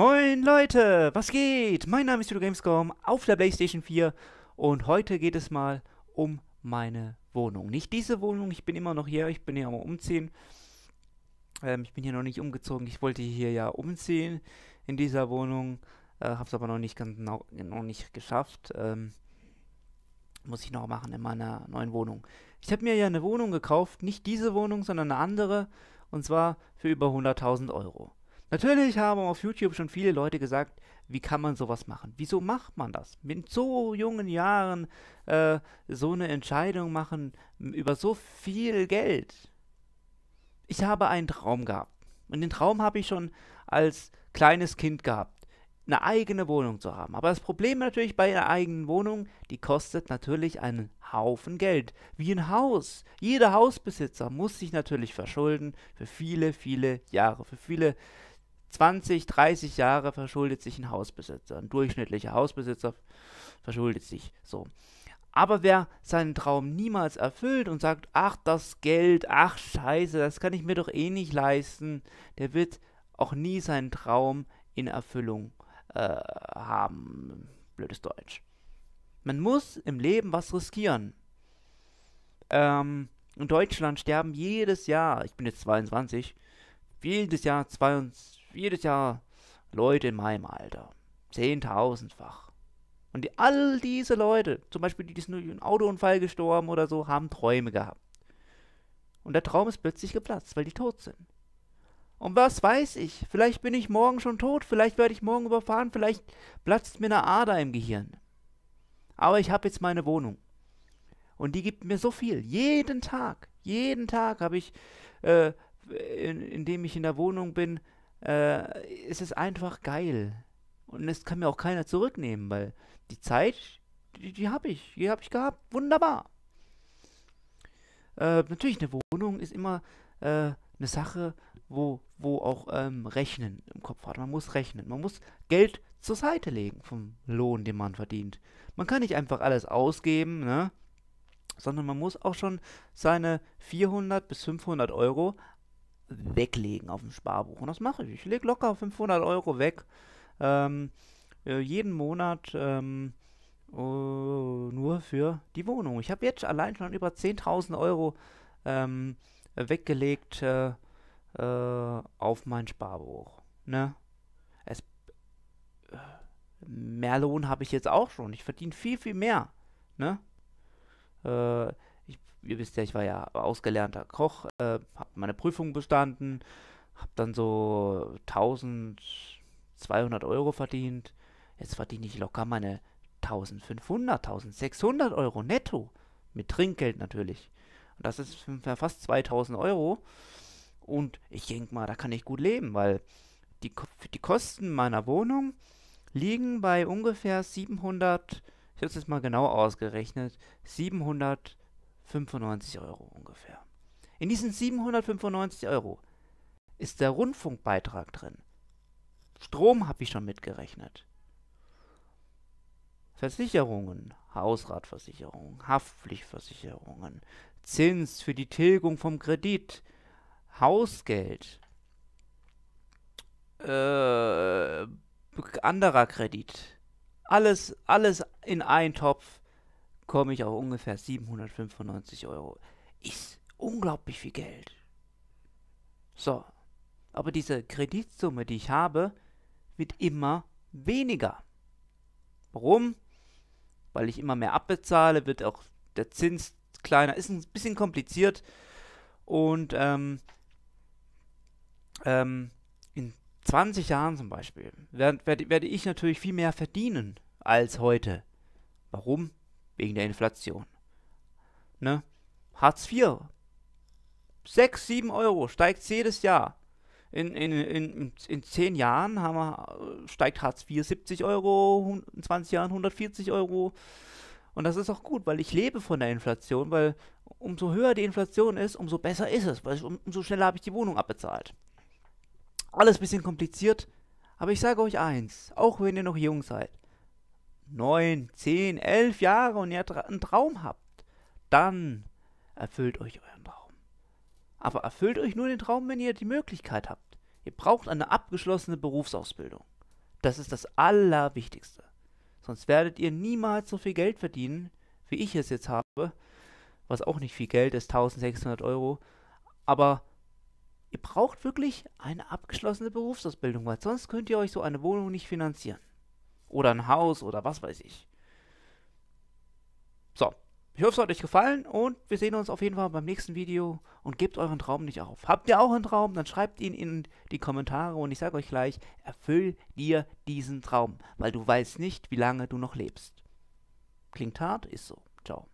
Moin Leute, was geht? Mein Name ist Judo Gamescom auf der PlayStation 4 und heute geht es mal um meine Wohnung. Nicht diese Wohnung, ich bin immer noch hier, ich bin hier am umziehen. Ähm, ich bin hier noch nicht umgezogen, ich wollte hier ja umziehen in dieser Wohnung, äh, habe es aber noch nicht ganz genau, noch nicht geschafft. Ähm, muss ich noch machen in meiner neuen Wohnung. Ich habe mir ja eine Wohnung gekauft, nicht diese Wohnung, sondern eine andere und zwar für über 100.000 Euro. Natürlich haben auf YouTube schon viele Leute gesagt, wie kann man sowas machen? Wieso macht man das? Mit so jungen Jahren äh, so eine Entscheidung machen über so viel Geld. Ich habe einen Traum gehabt. Und den Traum habe ich schon als kleines Kind gehabt, eine eigene Wohnung zu haben. Aber das Problem natürlich bei einer eigenen Wohnung, die kostet natürlich einen Haufen Geld. Wie ein Haus. Jeder Hausbesitzer muss sich natürlich verschulden für viele, viele Jahre, für viele Jahre. 20, 30 Jahre verschuldet sich ein Hausbesitzer. Ein durchschnittlicher Hausbesitzer verschuldet sich so. Aber wer seinen Traum niemals erfüllt und sagt, ach das Geld, ach scheiße, das kann ich mir doch eh nicht leisten, der wird auch nie seinen Traum in Erfüllung äh, haben. Blödes Deutsch. Man muss im Leben was riskieren. Ähm, in Deutschland sterben jedes Jahr, ich bin jetzt 22, jedes Jahr 22, jedes Jahr Leute in meinem Alter. Zehntausendfach. Und die, all diese Leute, zum Beispiel die, die sind durch einen Autounfall gestorben oder so, haben Träume gehabt. Und der Traum ist plötzlich geplatzt, weil die tot sind. Und was weiß ich? Vielleicht bin ich morgen schon tot, vielleicht werde ich morgen überfahren, vielleicht platzt mir eine Ader im Gehirn. Aber ich habe jetzt meine Wohnung. Und die gibt mir so viel. Jeden Tag. Jeden Tag habe ich, äh, in, indem ich in der Wohnung bin, äh, es ist einfach geil. Und das kann mir auch keiner zurücknehmen, weil die Zeit, die, die habe ich, die habe ich gehabt. Wunderbar. Äh, natürlich, eine Wohnung ist immer äh, eine Sache, wo, wo auch ähm, Rechnen im Kopf hat. Man muss rechnen. Man muss Geld zur Seite legen vom Lohn, den man verdient. Man kann nicht einfach alles ausgeben, ne? sondern man muss auch schon seine 400 bis 500 Euro weglegen auf dem Sparbuch. Und das mache ich. Ich lege locker 500 Euro weg. Ähm, äh, jeden Monat ähm, oh, nur für die Wohnung. Ich habe jetzt allein schon über 10.000 Euro ähm, weggelegt äh, äh, auf mein Sparbuch. Ne? Es, äh, mehr Lohn habe ich jetzt auch schon. Ich verdiene viel, viel mehr. Ne? ihr wisst ja, ich war ja ausgelernter Koch, äh, habe meine Prüfung bestanden, habe dann so 1200 Euro verdient. Jetzt verdiene ich locker meine 1500, 1600 Euro netto. Mit Trinkgeld natürlich. Und das ist fast 2000 Euro. Und ich denke mal, da kann ich gut leben, weil die, die Kosten meiner Wohnung liegen bei ungefähr 700, ich habe es jetzt mal genau ausgerechnet, 700 Euro. 95 Euro ungefähr. In diesen 795 Euro ist der Rundfunkbeitrag drin. Strom habe ich schon mitgerechnet. Versicherungen, Hausratversicherungen, Haftpflichtversicherungen, Zins für die Tilgung vom Kredit, Hausgeld, äh, anderer Kredit. Alles, alles in einen Topf komme ich auf ungefähr 795 Euro. Ist unglaublich viel Geld. So, aber diese Kreditsumme, die ich habe, wird immer weniger. Warum? Weil ich immer mehr abbezahle, wird auch der Zins kleiner. Ist ein bisschen kompliziert. Und ähm, ähm, in 20 Jahren zum Beispiel werde, werde, werde ich natürlich viel mehr verdienen als heute. Warum? wegen der Inflation. Ne? Hartz IV. 6, 7 Euro steigt jedes Jahr. In, in, in, in 10 Jahren haben wir, äh, steigt Hartz IV 70 Euro, in 20 Jahren 140 Euro. Und das ist auch gut, weil ich lebe von der Inflation, weil umso höher die Inflation ist, umso besser ist es, weil ich, um, umso schneller habe ich die Wohnung abbezahlt. Alles ein bisschen kompliziert, aber ich sage euch eins, auch wenn ihr noch jung seid, neun, zehn, elf Jahre und ihr einen Traum habt, dann erfüllt euch euren Traum. Aber erfüllt euch nur den Traum, wenn ihr die Möglichkeit habt. Ihr braucht eine abgeschlossene Berufsausbildung. Das ist das Allerwichtigste. Sonst werdet ihr niemals so viel Geld verdienen, wie ich es jetzt habe, was auch nicht viel Geld ist, 1600 Euro. Aber ihr braucht wirklich eine abgeschlossene Berufsausbildung, weil sonst könnt ihr euch so eine Wohnung nicht finanzieren. Oder ein Haus oder was weiß ich. So, ich hoffe, es hat euch gefallen und wir sehen uns auf jeden Fall beim nächsten Video und gebt euren Traum nicht auf. Habt ihr auch einen Traum, dann schreibt ihn in die Kommentare und ich sage euch gleich, erfüll dir diesen Traum, weil du weißt nicht, wie lange du noch lebst. Klingt hart, ist so. Ciao.